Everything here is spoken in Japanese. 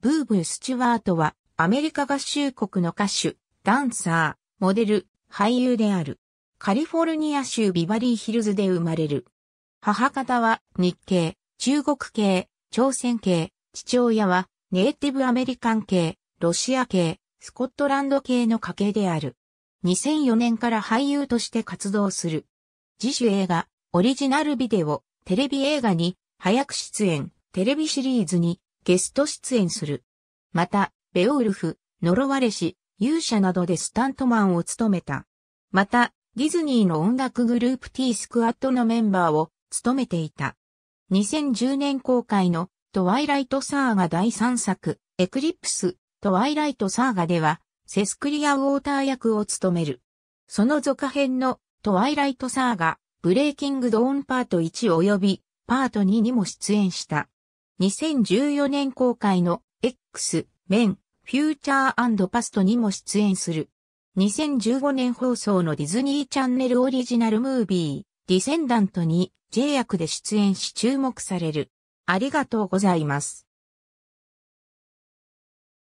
ブーブー・スチュワートは、アメリカ合衆国の歌手、ダンサー、モデル、俳優である。カリフォルニア州ビバリーヒルズで生まれる。母方は日系、中国系、朝鮮系、父親はネイティブアメリカン系、ロシア系、スコットランド系の家系である。2004年から俳優として活動する。自主映画、オリジナルビデオ、テレビ映画に、早く出演、テレビシリーズに、ゲスト出演する。また、ベオウルフ、呪われし、勇者などでスタントマンを務めた。また、ディズニーの音楽グループ T スクワットのメンバーを務めていた。2010年公開のトワイライトサーガ第3作、エクリプス、トワイライトサーガでは、セスクリア・ウォーター役を務める。その続編のトワイライトサーガ、ブレイキング・ドーンパート1及びパート2にも出演した。2014年公開の X、メン、フューチャーパストにも出演する。2015年放送のディズニーチャンネルオリジナルムービー、ディセンダントに J 役で出演し注目される。ありがとうございます。